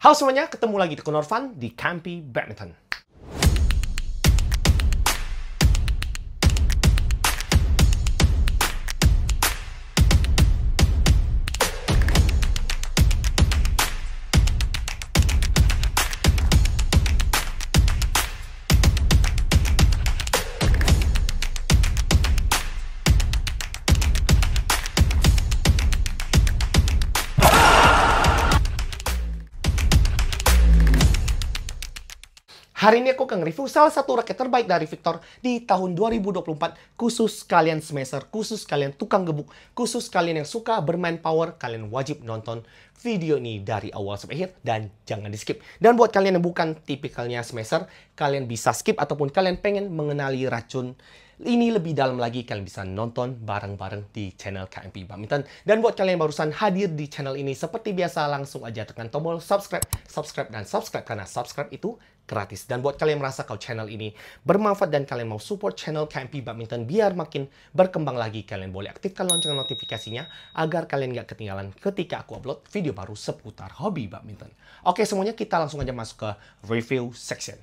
Halo semuanya, ketemu lagi di Konorvan di Campi Badminton. Hari ini aku akan review salah satu raket terbaik dari Victor di tahun 2024 khusus kalian smasher, khusus kalian tukang gebuk, khusus kalian yang suka bermain power, kalian wajib nonton video ini dari awal sampai akhir dan jangan di skip. Dan buat kalian yang bukan tipikalnya smasher, kalian bisa skip ataupun kalian pengen mengenali racun ini lebih dalam lagi kalian bisa nonton bareng-bareng di channel KMP Badminton. Dan buat kalian yang barusan hadir di channel ini seperti biasa langsung aja tekan tombol subscribe, subscribe, dan subscribe karena subscribe itu gratis. Dan buat kalian yang merasa kalau channel ini bermanfaat dan kalian mau support channel KMP Badminton biar makin berkembang lagi, kalian boleh aktifkan lonceng notifikasinya agar kalian nggak ketinggalan ketika aku upload video baru seputar hobi badminton. Oke semuanya kita langsung aja masuk ke review section.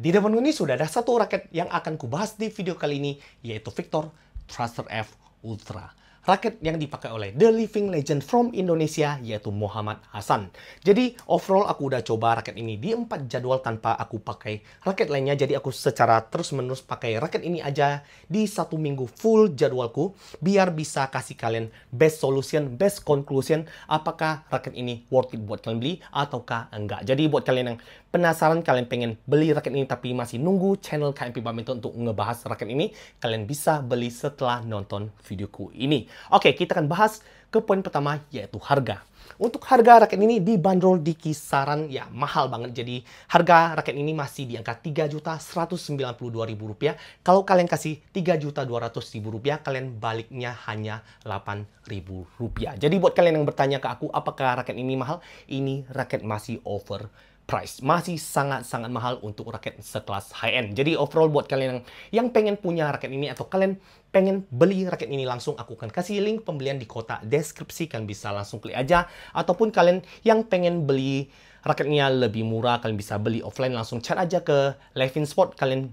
Di depan ini sudah ada satu raket yang akan kubahas di video kali ini, yaitu Victor Thruster F Ultra raket yang dipakai oleh The Living Legend from Indonesia yaitu Muhammad Hasan. Jadi overall aku udah coba raket ini di empat jadwal tanpa aku pakai raket lainnya. Jadi aku secara terus-menerus pakai raket ini aja di satu minggu full jadwalku biar bisa kasih kalian best solution, best conclusion apakah raket ini worth it buat kalian beli ataukah enggak. Jadi buat kalian yang penasaran kalian pengen beli raket ini tapi masih nunggu channel KMP Badminton untuk ngebahas raket ini, kalian bisa beli setelah nonton videoku ini. Oke, kita akan bahas ke poin pertama yaitu harga. Untuk harga raket ini dibanderol di kisaran ya mahal banget. Jadi harga raket ini masih di angka Rp3.192.000. Kalau kalian kasih Rp3.200.000, kalian baliknya hanya Rp8.000. Jadi buat kalian yang bertanya ke aku apakah raket ini mahal, ini raket masih over price. Masih sangat-sangat mahal untuk raket sekelas high-end. Jadi overall buat kalian yang, yang pengen punya raket ini atau kalian pengen beli raket ini langsung, aku akan kasih link pembelian di kotak deskripsi. Kalian bisa langsung klik aja. Ataupun kalian yang pengen beli raketnya lebih murah, kalian bisa beli offline langsung chat aja ke Levin Sport. Kalian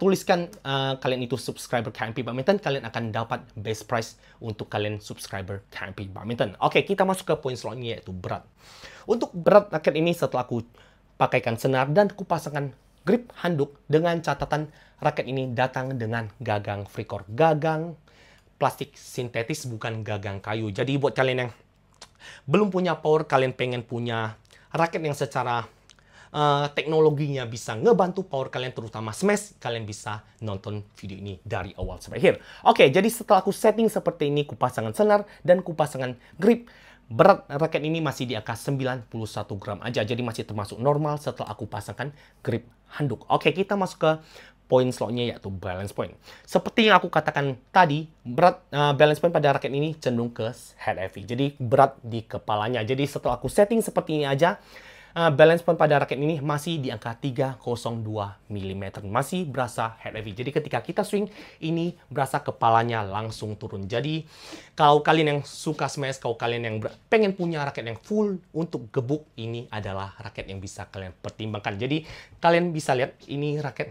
tuliskan uh, kalian itu subscriber KMP Badminton, kalian akan dapat best price untuk kalian subscriber KMP Badminton. Oke, kita masuk ke poin selanjutnya yaitu berat. Untuk berat raket ini setelah aku Pakaikan senar dan kupasangkan grip handuk dengan catatan raket ini datang dengan gagang freecore. Gagang plastik sintetis bukan gagang kayu. Jadi buat kalian yang belum punya power, kalian pengen punya raket yang secara Uh, teknologinya bisa ngebantu power kalian terutama smash, kalian bisa nonton video ini dari awal sampai akhir. Oke, jadi setelah aku setting seperti ini, kupasangkan senar dan kupasangkan grip, Berat raket ini masih di angka 91 gram aja, jadi masih termasuk normal setelah aku pasangkan grip handuk. Oke, kita masuk ke poin slotnya yaitu balance point. Seperti yang aku katakan tadi, berat uh, balance point pada raket ini cenderung ke head heavy. Jadi berat di kepalanya. Jadi setelah aku setting seperti ini aja, Ah, balance point pada raket ini masih di angka 302 mm. Masih berasa head heavy. Jadi ketika kita swing, ini berasa kepalanya langsung turun. Jadi kalau kalian yang suka smash, kalau kalian yang pengen punya raket yang full untuk gebuk, ini adalah raket yang bisa kalian pertimbangkan. Jadi kalian bisa lihat ini raket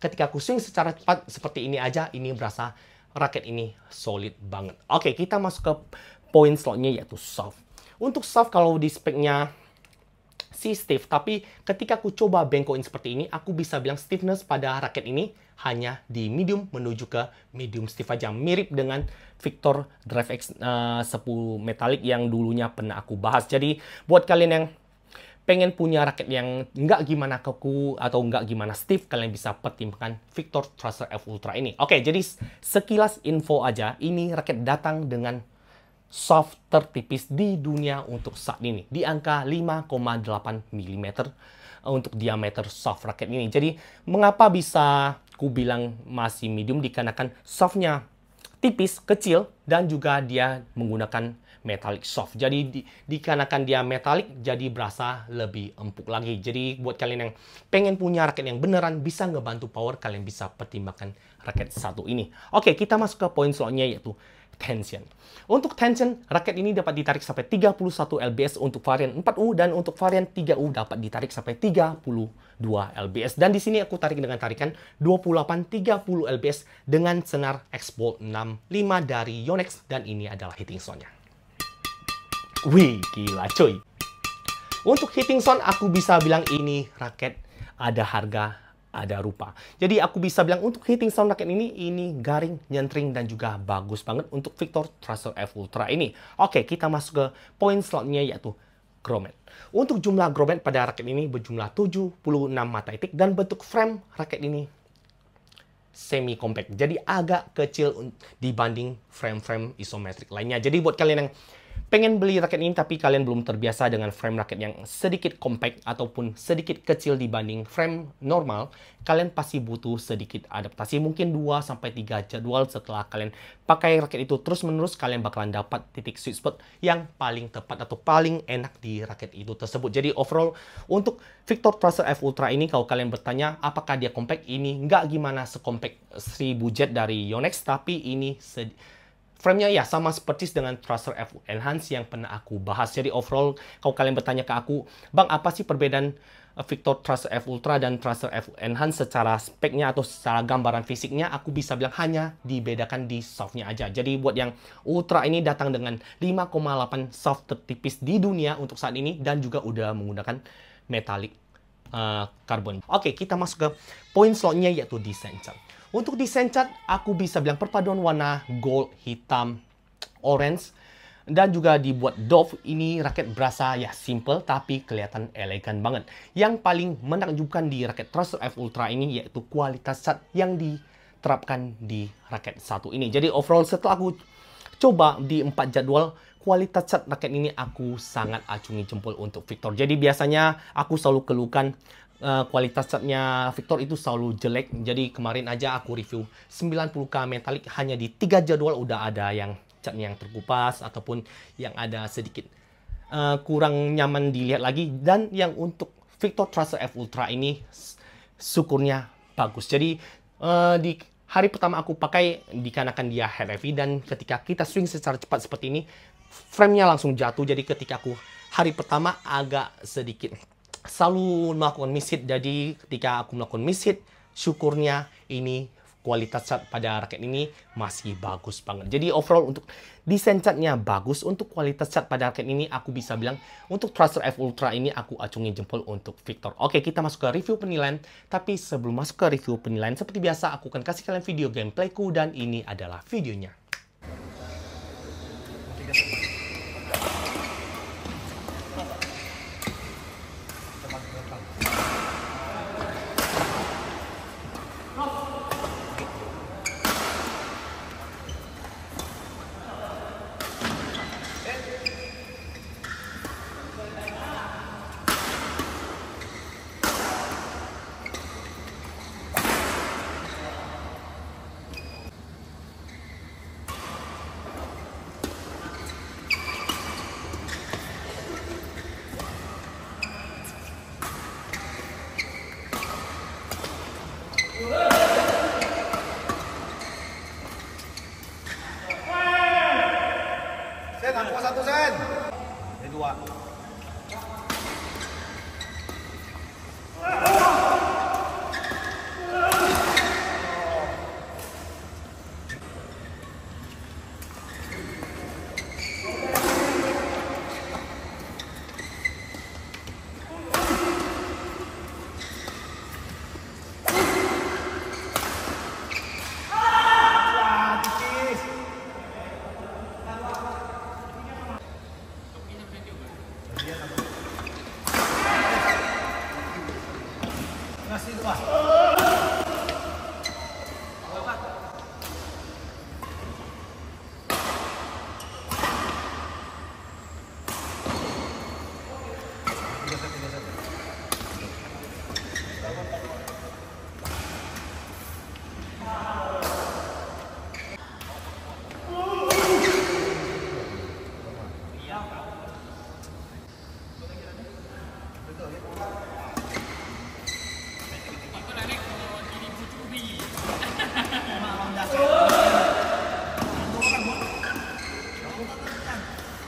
ketika aku swing secara cepat seperti ini aja, ini berasa raket ini solid banget. Oke, kita masuk ke poin slotnya yaitu soft. Untuk soft kalau di speknya si stiff. Tapi ketika aku coba bengkokin seperti ini, aku bisa bilang stiffness pada raket ini hanya di medium menuju ke medium stiff aja. Mirip dengan Victor Drive X uh, eh, 10 Metallic yang dulunya pernah aku bahas. Jadi buat kalian yang pengen punya raket yang nggak gimana keku atau nggak gimana stiff, kalian bisa pertimbangkan Victor Thruster F Ultra ini. Oke, jadi sekilas info aja, ini raket datang dengan soft tertipis di dunia untuk saat ini di angka 5,8 mm eh, untuk diameter soft raket ini. Jadi mengapa bisa ku bilang masih medium dikarenakan softnya tipis, kecil dan juga dia menggunakan metallic soft. Jadi di, dikarenakan dia metallic jadi berasa lebih empuk lagi. Jadi buat kalian yang pengen punya raket yang beneran bisa ngebantu power kalian bisa pertimbangkan raket satu ini. Oke, kita masuk ke poin selanjutnya yaitu tension. Untuk tension, raket ini dapat ditarik sampai 31 lbs untuk varian 4U dan untuk varian 3U dapat ditarik sampai 32 lbs. Dan di sini aku tarik dengan tarikan 28-30 lbs dengan senar X-Bolt 65 dari Yonex dan ini adalah hitting sound-nya. Wih, gila cuy. Untuk hitting sound, aku bisa bilang ini raket ada harga ada rupa. Jadi aku bisa bilang untuk heating sound racket ini, ini garing, nyentring, dan juga bagus banget untuk Victor Tracer F Ultra ini. Oke, kita masuk ke poin slotnya yaitu grommet. Untuk jumlah grommet pada raket ini berjumlah 76 mata itik dan bentuk frame raket ini semi compact. Jadi agak kecil dibanding frame-frame isometrik lainnya. Jadi buat kalian yang pengen beli raket ini tapi kalian belum terbiasa dengan frame raket yang sedikit compact ataupun sedikit kecil dibanding frame normal, kalian pasti butuh sedikit adaptasi mungkin 2 3 jadwal setelah kalian pakai raket itu terus-menerus kalian bakalan dapat titik sweet spot yang paling tepat atau paling enak di raket itu tersebut. Jadi overall untuk Victor Tracer F Ultra ini kalau kalian bertanya apakah dia compact ini nggak gimana se-compact 1000 jet dari Yonex tapi ini Frame-nya ya sama seperti dengan thruster F Enhance yang pernah aku bahas. Jadi overall kalau kalian bertanya ke aku, Bang apa sih perbedaan eh, Victor Thruster F Ultra dan Thruster F Enhance secara speknya atau secara gambaran fisiknya aku bisa bilang hanya dibedakan di softnya aja. Jadi buat yang Ultra ini datang dengan 5,8 soft tertipis di dunia untuk saat ini dan juga udah menggunakan metallic uh, eh, carbon. Oke, okay, kita masuk ke poin slotnya yaitu descent. Untuk desain cat, aku bisa bilang perpaduan warna gold, hitam, orange, dan juga dibuat Dove ini raket berasa ya simple tapi kelihatan elegan banget. Yang paling menakjubkan di raket Thruster F Ultra ini yaitu kualitas cat yang diterapkan di raket satu ini. Jadi overall setelah aku coba di empat jadwal kualitas cat raket ini aku sangat acungi jempol untuk Victor. Jadi biasanya aku selalu keluhkan Eh, kualitas catnya Victor itu selalu jelek. Jadi kemarin aja aku review 90K metalik hanya di tiga jadwal udah ada yang catnya yang terkupas ataupun yang ada sedikit uh, kurang nyaman dilihat lagi dan yang untuk Victor Tracer F Ultra ini syukurnya bagus. Jadi uh, di hari pertama aku pakai dikarenakan dia head heavy dan ketika kita swing secara cepat seperti ini frame nya langsung jatuh jadi ketika aku hari pertama agak sedikit selalu melakukan misit jadi ketika aku melakukan misit syukurnya ini kualitas cat pada raket ini masih bagus banget. Jadi overall untuk desain catnya bagus, untuk kualitas cat pada raket ini aku bisa bilang untuk Thruster F Ultra ini aku acungi jempol untuk Victor. Oke, kita masuk ke review penilaian. Tapi sebelum masuk ke review penilaian, seperti biasa aku akan kasih kalian video gameplayku dan ini adalah videonya.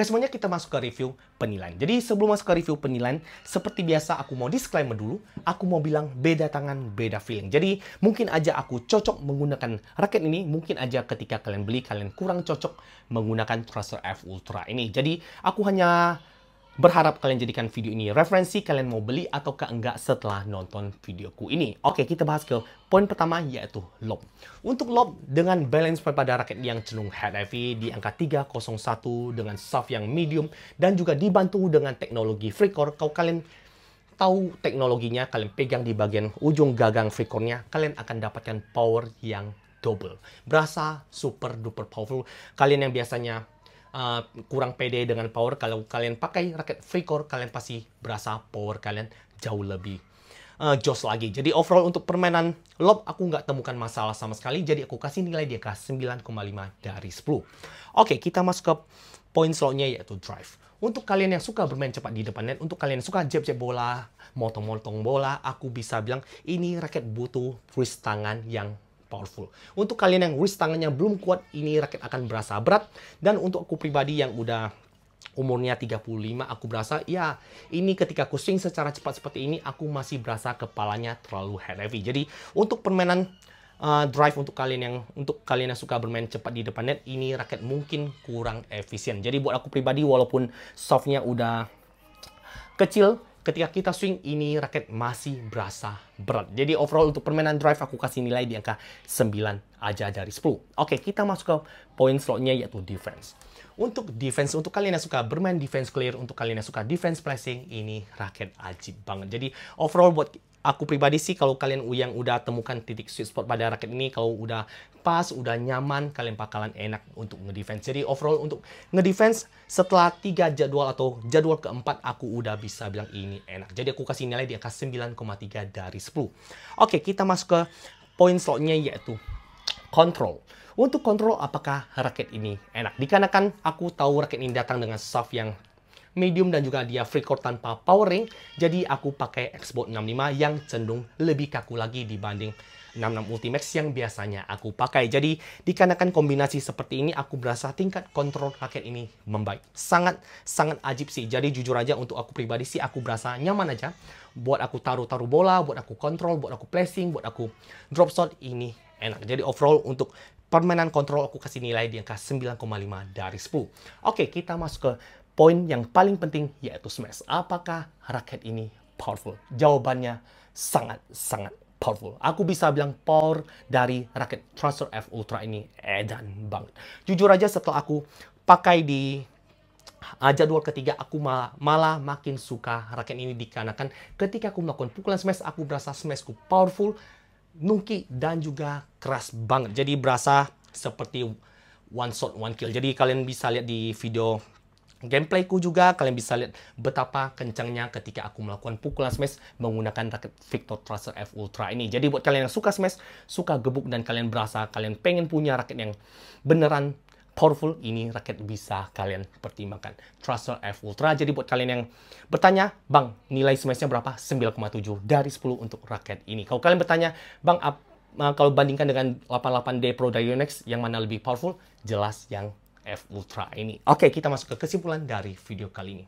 Oke semuanya kita masuk ke review penilaian. Jadi sebelum masuk ke review penilaian, seperti biasa aku mau disclaimer dulu. Aku mau bilang beda tangan, beda feeling. Jadi mungkin aja aku cocok menggunakan raket ini, mungkin aja ketika kalian beli kalian kurang cocok menggunakan Tracer F Ultra ini. Jadi aku hanya Berharap kalian jadikan video ini referensi kalian mau beli atau enggak setelah nonton videoku ini. Oke, kita bahas ke poin pertama yaitu lob. Untuk lob dengan balance point pada raket yang cenderung head heavy di angka 301 dengan soft yang medium dan juga dibantu dengan teknologi free core, kalau kalian tahu teknologinya, kalian pegang di bagian ujung gagang free nya kalian akan dapatkan power yang double. Berasa super duper powerful. Kalian yang biasanya uh, kurang pede dengan power, kalau kalian pakai raket free core, kalian pasti berasa power kalian jauh lebih uh, jos lagi. Jadi overall untuk permainan lob aku nggak temukan masalah sama sekali. Jadi aku kasih nilai dia ke 9,5 dari 10. Oke, okay, kita masuk ke poin slotnya yaitu drive. Untuk kalian yang suka bermain cepat di depan net, untuk kalian yang suka jeb-jeb bola, motong-motong bola, aku bisa bilang ini raket butuh wrist tangan yang powerful. Untuk kalian yang wrist tangannya belum kuat, ini raket akan berasa berat. Dan untuk aku pribadi yang udah umurnya 35 aku berasa ya ini ketika aku swing secara cepat seperti ini aku masih berasa kepalanya terlalu heavy jadi untuk permainan uh, drive untuk kalian yang untuk kalian yang suka bermain cepat di depan net ini raket mungkin kurang efisien jadi buat aku pribadi walaupun softnya udah kecil ketika kita swing ini raket masih berasa berat. Jadi overall untuk permainan drive aku kasih nilai di angka 9 aja dari 10. Oke, kita masuk ke poin slotnya yaitu defense. Untuk defense, untuk kalian yang suka bermain defense clear, untuk kalian yang suka defense pressing, ini raket ajib banget. Jadi overall buat aku pribadi sih kalau kalian yang udah temukan titik sweet spot pada raket ini kalau udah pas, udah nyaman, kalian bakalan enak untuk ngedefense. Jadi overall untuk ngedefense setelah tiga jadwal atau jadwal keempat aku udah bisa bilang ini enak. Jadi aku kasih nilai di angka 9,3 dari 10. Oke, kita masuk ke poin slotnya yaitu kontrol. Untuk kontrol apakah raket ini enak? Dikarenakan aku tahu raket ini datang dengan soft yang medium dan juga dia free court tanpa powering Jadi aku pakai Xbox 65 yang cenderung lebih kaku lagi dibanding 66 Ultimax yang biasanya aku pakai. Jadi dikarenakan kombinasi seperti ini aku berasa tingkat kontrol raket ini membaik. Sangat sangat ajib sih. Jadi jujur aja untuk aku pribadi sih aku berasa nyaman aja buat aku taruh-taruh bola, buat aku kontrol, buat aku placing, buat aku drop shot ini enak. Jadi overall untuk permainan kontrol aku kasih nilai di angka 9,5 dari 10. Oke, kita masuk ke poin yang paling penting yaitu smash. Apakah raket ini powerful? Jawabannya sangat-sangat powerful. Aku bisa bilang power dari raket Transfer F Ultra ini edan banget. Jujur aja setelah aku pakai di ah, jadwal ketiga aku malah, malah makin suka raket ini dikarenakan ketika aku melakukan pukulan smash aku berasa smashku powerful, nungki dan juga keras banget. Jadi berasa seperti one shot one kill. Jadi kalian bisa lihat di video gameplayku juga kalian bisa lihat betapa kencangnya ketika aku melakukan pukulan smash menggunakan raket Victor Tracer F Ultra ini. Jadi buat kalian yang suka smash, suka gebuk dan kalian berasa kalian pengen punya raket yang beneran powerful, ini raket bisa kalian pertimbangkan. Tracer F Ultra. Jadi buat kalian yang bertanya, Bang, nilai smashnya berapa? 9,7 dari 10 untuk raket ini. Kalau kalian bertanya, Bang, kalau bandingkan dengan 88D Pro Dynamics yang mana lebih powerful? Jelas yang F Ultra ini. Oke, kita masuk ke kesimpulan dari video kali ini.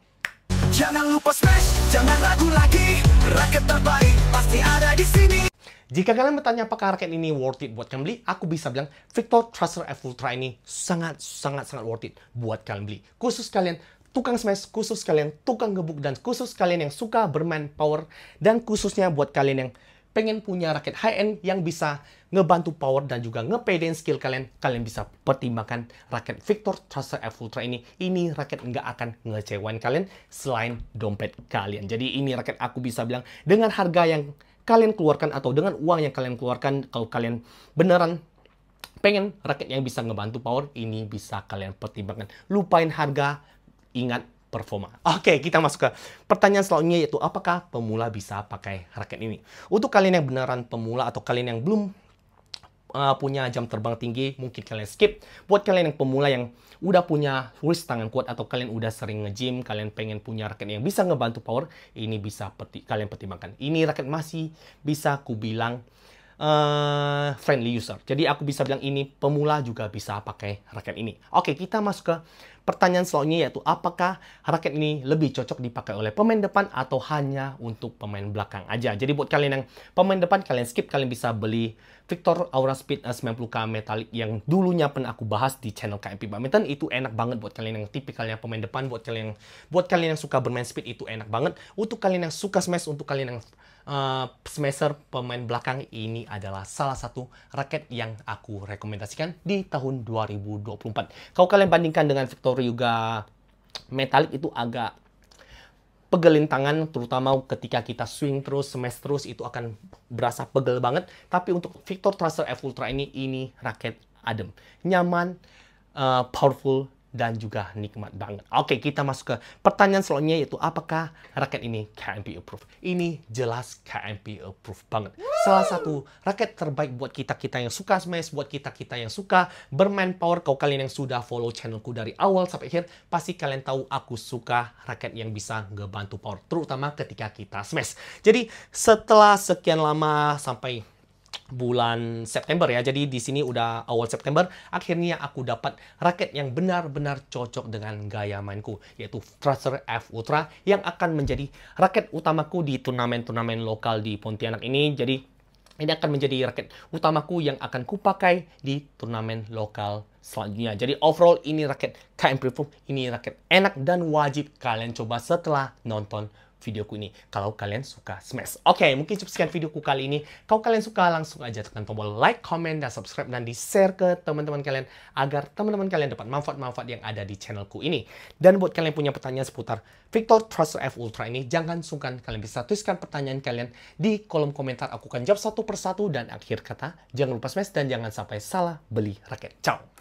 Jangan lupa smash, jangan ragu lagi, raket terbaik pasti ada di sini. Jika kalian bertanya apakah raket ini worth it buat kalian beli, aku bisa bilang Victor Thruster F Ultra ini sangat sangat sangat worth it buat kalian beli. Khusus kalian tukang smash, khusus kalian tukang gebuk dan khusus kalian yang suka bermain power dan khususnya buat kalian yang pengen punya raket high-end yang bisa ngebantu power dan juga ngepedein skill kalian, kalian bisa pertimbangkan raket Victor Tracer F Ultra ini. Ini raket nggak akan ngecewain kalian selain dompet kalian. Jadi ini raket aku bisa bilang dengan harga yang kalian keluarkan atau dengan uang yang kalian keluarkan, kalau kalian beneran pengen raket yang bisa ngebantu power, ini bisa kalian pertimbangkan. Lupain harga, ingat performa. Oke, kita masuk ke pertanyaan selanjutnya yaitu apakah pemula bisa pakai raket ini? Untuk kalian yang beneran pemula atau kalian yang belum uh, punya jam terbang tinggi, mungkin kalian skip. Buat kalian yang pemula yang udah punya wrist tangan kuat atau kalian udah sering nge-gym, kalian pengen punya raket yang bisa ngebantu power, ini bisa peti kalian pertimbangkan. Ini raket masih bisa kubilang uh, eh, friendly user. Jadi aku bisa bilang ini pemula juga bisa pakai raket ini. Oke, kita masuk ke Pertanyaan selanjutnya yaitu apakah raket ini lebih cocok dipakai oleh pemain depan atau hanya untuk pemain belakang aja. Jadi buat kalian yang pemain depan kalian skip kalian bisa beli Victor Aura Speed 90K eh, Metallic yang dulunya pernah aku bahas di channel KMP Badminton itu enak banget buat kalian yang tipikalnya pemain depan buat kalian yang buat kalian yang suka bermain speed itu enak banget untuk kalian yang suka smash untuk kalian yang uh, eh, semester pemain belakang ini adalah salah satu raket yang aku rekomendasikan di tahun 2024. Kalau kalian bandingkan dengan Victor motor Yuga metalik itu agak pegelintangan terutama ketika kita swing terus, smash terus itu akan berasa pegel banget. Tapi untuk Victor Thruster F Ultra ini ini raket adem, nyaman, uh, powerful dan juga nikmat banget. Oke, kita masuk ke pertanyaan selanjutnya yaitu apakah raket ini KMP approved? Ini jelas KMP approved banget. Salah satu raket terbaik buat kita-kita yang suka smash, buat kita-kita yang suka bermain power. Kalau kalian yang sudah follow channelku dari awal sampai akhir, pasti kalian tahu aku suka raket yang bisa ngebantu power, terutama ketika kita smash. Jadi setelah sekian lama sampai bulan September ya. Jadi di sini udah awal September, akhirnya aku dapat raket yang benar-benar cocok dengan gaya mainku, yaitu Thruster F Ultra yang akan menjadi raket utamaku di turnamen-turnamen lokal di Pontianak ini. Jadi ini akan menjadi raket utamaku yang akan kupakai di turnamen lokal selanjutnya. Jadi overall ini raket KM Proof, ini raket enak dan wajib kalian coba setelah nonton videoku ini kalau kalian suka Smash. Oke, okay, mungkin cukup sekian videoku kali ini. Kalau kalian suka langsung aja tekan tombol like, comment, dan subscribe dan di-share ke teman-teman kalian agar teman-teman kalian dapat manfaat-manfaat yang ada di channelku ini. Dan buat kalian punya pertanyaan seputar Victor Trust F Ultra ini, jangan sungkan kalian bisa tuliskan pertanyaan kalian di kolom komentar. Aku akan jawab satu persatu dan akhir kata. Jangan lupa smash dan jangan sampai salah beli raket. Ciao!